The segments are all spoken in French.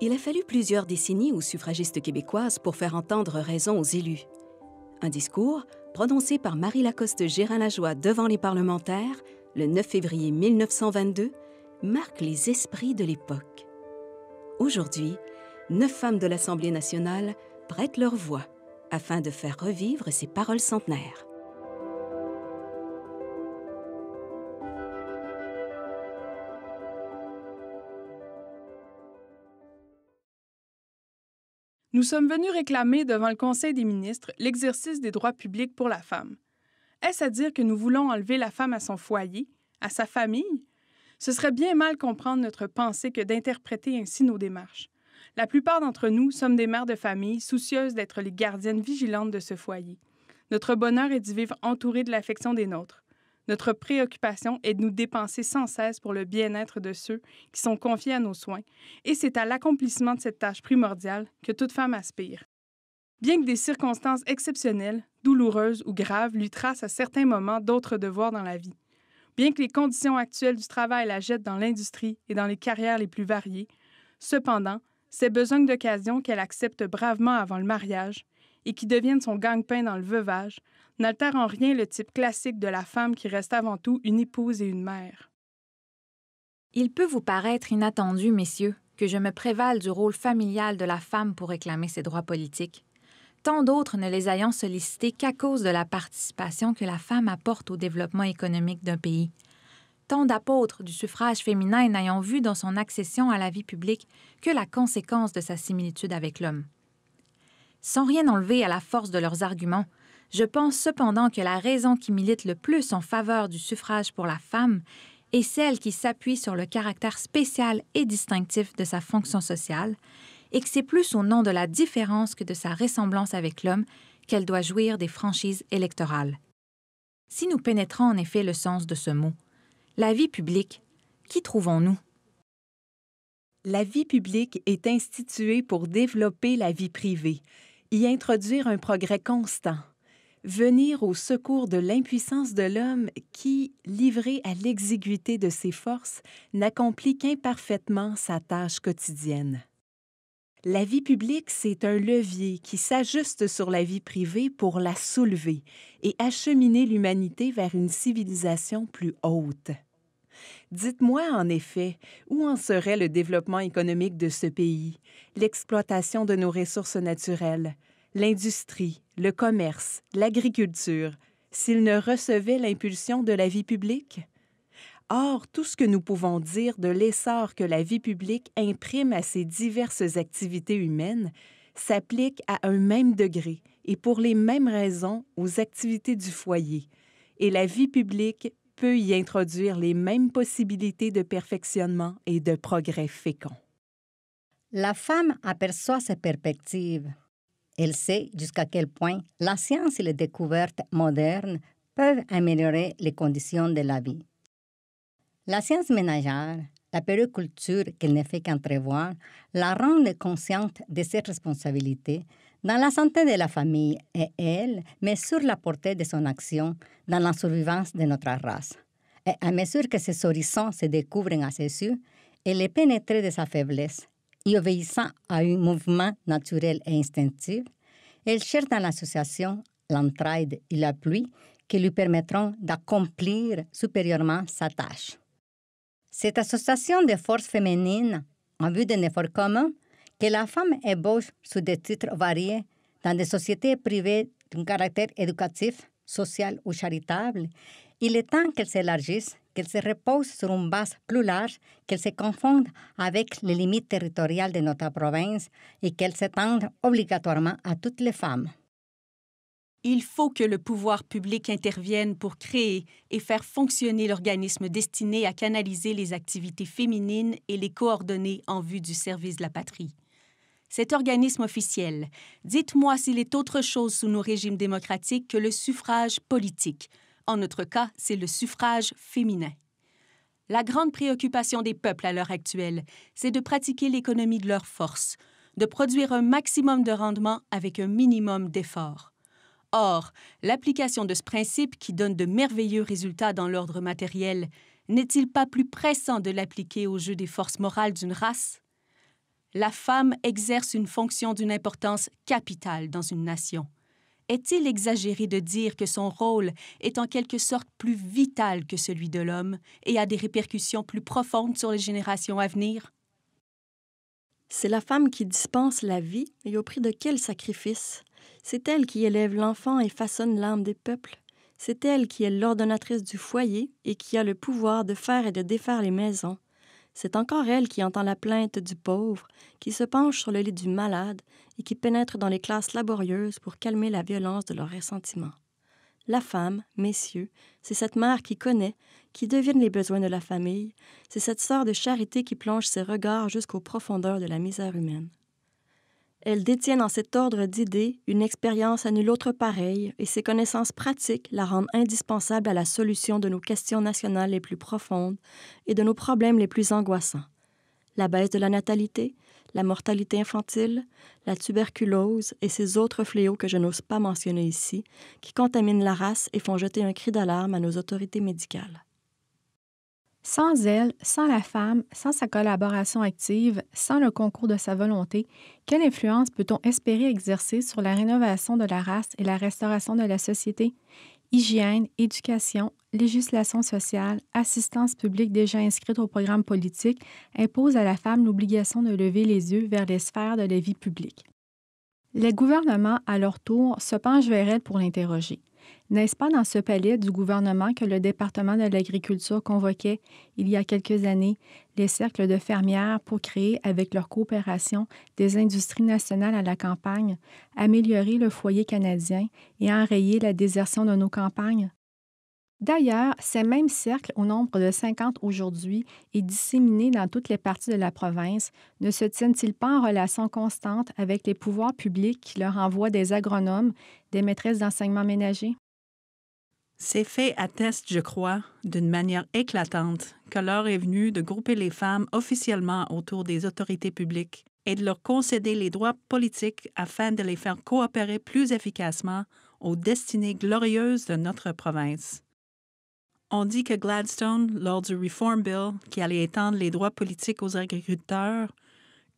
Il a fallu plusieurs décennies aux suffragistes québécoises pour faire entendre raison aux élus. Un discours prononcé par Marie Lacoste Gérin-Lajoie devant les parlementaires le 9 février 1922 marque les esprits de l'époque. Aujourd'hui, neuf femmes de l'Assemblée nationale prêtent leur voix afin de faire revivre ces paroles centenaires. nous sommes venus réclamer devant le Conseil des ministres l'exercice des droits publics pour la femme. Est-ce à dire que nous voulons enlever la femme à son foyer, à sa famille? Ce serait bien mal comprendre notre pensée que d'interpréter ainsi nos démarches. La plupart d'entre nous sommes des mères de famille soucieuses d'être les gardiennes vigilantes de ce foyer. Notre bonheur est d'y vivre entourées de l'affection des nôtres. Notre préoccupation est de nous dépenser sans cesse pour le bien-être de ceux qui sont confiés à nos soins, et c'est à l'accomplissement de cette tâche primordiale que toute femme aspire. Bien que des circonstances exceptionnelles, douloureuses ou graves lui tracent à certains moments d'autres devoirs dans la vie, bien que les conditions actuelles du travail la jettent dans l'industrie et dans les carrières les plus variées, cependant, ces besoins d'occasion qu'elle accepte bravement avant le mariage et qui deviennent son gagne-pain dans le veuvage n'altère en rien le type classique de la femme qui reste avant tout une épouse et une mère. Il peut vous paraître inattendu, messieurs, que je me prévale du rôle familial de la femme pour réclamer ses droits politiques, tant d'autres ne les ayant sollicités qu'à cause de la participation que la femme apporte au développement économique d'un pays, tant d'apôtres du suffrage féminin n'ayant vu dans son accession à la vie publique que la conséquence de sa similitude avec l'homme. Sans rien enlever à la force de leurs arguments, je pense cependant que la raison qui milite le plus en faveur du suffrage pour la femme est celle qui s'appuie sur le caractère spécial et distinctif de sa fonction sociale, et que c'est plus au nom de la différence que de sa ressemblance avec l'homme qu'elle doit jouir des franchises électorales. Si nous pénétrons en effet le sens de ce mot, la vie publique, qui trouvons-nous? La vie publique est instituée pour développer la vie privée, y introduire un progrès constant, venir au secours de l'impuissance de l'homme qui, livré à l'exiguïté de ses forces, n'accomplit qu'imparfaitement sa tâche quotidienne. La vie publique, c'est un levier qui s'ajuste sur la vie privée pour la soulever et acheminer l'humanité vers une civilisation plus haute. Dites-moi, en effet, où en serait le développement économique de ce pays, l'exploitation de nos ressources naturelles, l'industrie, le commerce, l'agriculture, s'ils ne recevaient l'impulsion de la vie publique? Or, tout ce que nous pouvons dire de l'essor que la vie publique imprime à ces diverses activités humaines s'applique à un même degré et pour les mêmes raisons aux activités du foyer, et la vie publique peut y introduire les mêmes possibilités de perfectionnement et de progrès féconds. La femme aperçoit ses perspectives elle sait jusqu'à quel point la science et les découvertes modernes peuvent améliorer les conditions de la vie. La science ménagère, la périculture qu'elle ne fait qu'entrevoir, la rend consciente de ses responsabilités dans la santé de la famille et elle, mais sur la portée de son action dans la survivance de notre race. Et à mesure que ses horizons se découvrent à ses yeux, elle est pénétrée de sa faiblesse et obéissant à un mouvement naturel et instinctif, elle cherche dans l'association l'entraide et la pluie qui lui permettront d'accomplir supérieurement sa tâche. Cette association de forces féminines en vue d'un effort commun que la femme ébauche sous des titres variés dans des sociétés privées d'un caractère éducatif, social ou charitable il est temps qu'elle s'élargisse, qu'elle se repose sur une base plus large, qu'elle se confonde avec les limites territoriales de notre province et qu'elle s'étende obligatoirement à toutes les femmes. Il faut que le pouvoir public intervienne pour créer et faire fonctionner l'organisme destiné à canaliser les activités féminines et les coordonner en vue du service de la patrie. Cet organisme officiel, dites-moi s'il est autre chose sous nos régimes démocratiques que le suffrage politique, en notre cas, c'est le suffrage féminin. La grande préoccupation des peuples à l'heure actuelle, c'est de pratiquer l'économie de leurs forces, de produire un maximum de rendement avec un minimum d'efforts. Or, l'application de ce principe qui donne de merveilleux résultats dans l'ordre matériel, n'est-il pas plus pressant de l'appliquer au jeu des forces morales d'une race La femme exerce une fonction d'une importance capitale dans une nation. Est-il exagéré de dire que son rôle est en quelque sorte plus vital que celui de l'homme et a des répercussions plus profondes sur les générations à venir? C'est la femme qui dispense la vie et au prix de quel sacrifice? C'est elle qui élève l'enfant et façonne l'âme des peuples. C'est elle qui est l'ordonnatrice du foyer et qui a le pouvoir de faire et de défaire les maisons. C'est encore elle qui entend la plainte du pauvre, qui se penche sur le lit du malade et qui pénètre dans les classes laborieuses pour calmer la violence de leurs ressentiments. La femme, messieurs, c'est cette mère qui connaît, qui devine les besoins de la famille, c'est cette sœur de charité qui plonge ses regards jusqu'aux profondeurs de la misère humaine. Elles détiennent en cet ordre d'idées une expérience à nulle autre pareille et ses connaissances pratiques la rendent indispensable à la solution de nos questions nationales les plus profondes et de nos problèmes les plus angoissants. La baisse de la natalité, la mortalité infantile, la tuberculose et ces autres fléaux que je n'ose pas mentionner ici, qui contaminent la race et font jeter un cri d'alarme à nos autorités médicales. Sans elle, sans la femme, sans sa collaboration active, sans le concours de sa volonté, quelle influence peut-on espérer exercer sur la rénovation de la race et la restauration de la société? Hygiène, éducation, législation sociale, assistance publique déjà inscrite au programme politique imposent à la femme l'obligation de lever les yeux vers les sphères de la vie publique. Les gouvernements, à leur tour, se penchent vers elle pour l'interroger. N'est-ce pas dans ce palais du gouvernement que le département de l'agriculture convoquait, il y a quelques années, les cercles de fermières pour créer, avec leur coopération, des industries nationales à la campagne, améliorer le foyer canadien et enrayer la désertion de nos campagnes? D'ailleurs, ces mêmes cercles, au nombre de 50 aujourd'hui et disséminés dans toutes les parties de la province, ne se tiennent-ils pas en relation constante avec les pouvoirs publics qui leur envoient des agronomes, des maîtresses d'enseignement ménager? Ces faits attestent, je crois, d'une manière éclatante que l'heure est venue de grouper les femmes officiellement autour des autorités publiques et de leur concéder les droits politiques afin de les faire coopérer plus efficacement aux destinées glorieuses de notre province. On dit que Gladstone, lors du Reform Bill, qui allait étendre les droits politiques aux agriculteurs,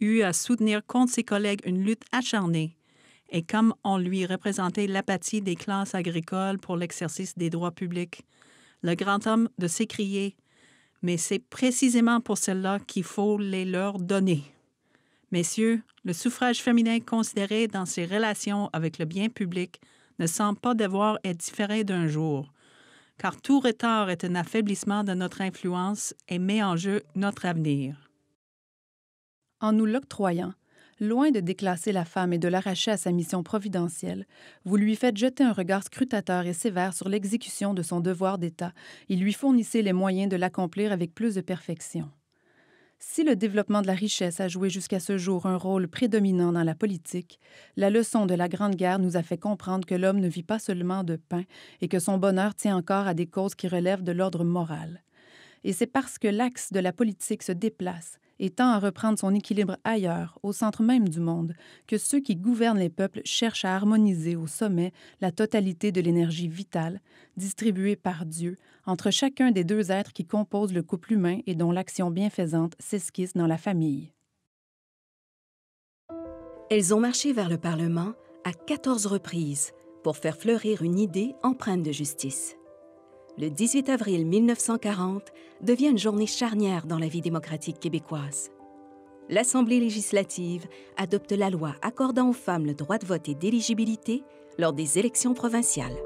eut à soutenir contre ses collègues une lutte acharnée, et comme on lui représentait l'apathie des classes agricoles pour l'exercice des droits publics, le grand homme de s'écrier Mais c'est précisément pour cela qu'il faut les leur donner. Messieurs, le suffrage féminin considéré dans ses relations avec le bien public ne semble pas devoir être différé d'un jour car tout retard est un affaiblissement de notre influence et met en jeu notre avenir. En nous l'octroyant, loin de déclasser la femme et de l'arracher à sa mission providentielle, vous lui faites jeter un regard scrutateur et sévère sur l'exécution de son devoir d'État et lui fournissez les moyens de l'accomplir avec plus de perfection. Si le développement de la richesse a joué jusqu'à ce jour un rôle prédominant dans la politique, la leçon de la Grande Guerre nous a fait comprendre que l'homme ne vit pas seulement de pain et que son bonheur tient encore à des causes qui relèvent de l'ordre moral. Et c'est parce que l'axe de la politique se déplace, et tend à reprendre son équilibre ailleurs, au centre même du monde, que ceux qui gouvernent les peuples cherchent à harmoniser au sommet la totalité de l'énergie vitale distribuée par Dieu entre chacun des deux êtres qui composent le couple humain et dont l'action bienfaisante s'esquisse dans la famille. Elles ont marché vers le Parlement à 14 reprises pour faire fleurir une idée empreinte de justice le 18 avril 1940 devient une journée charnière dans la vie démocratique québécoise. L'Assemblée législative adopte la loi accordant aux femmes le droit de vote et d'éligibilité lors des élections provinciales.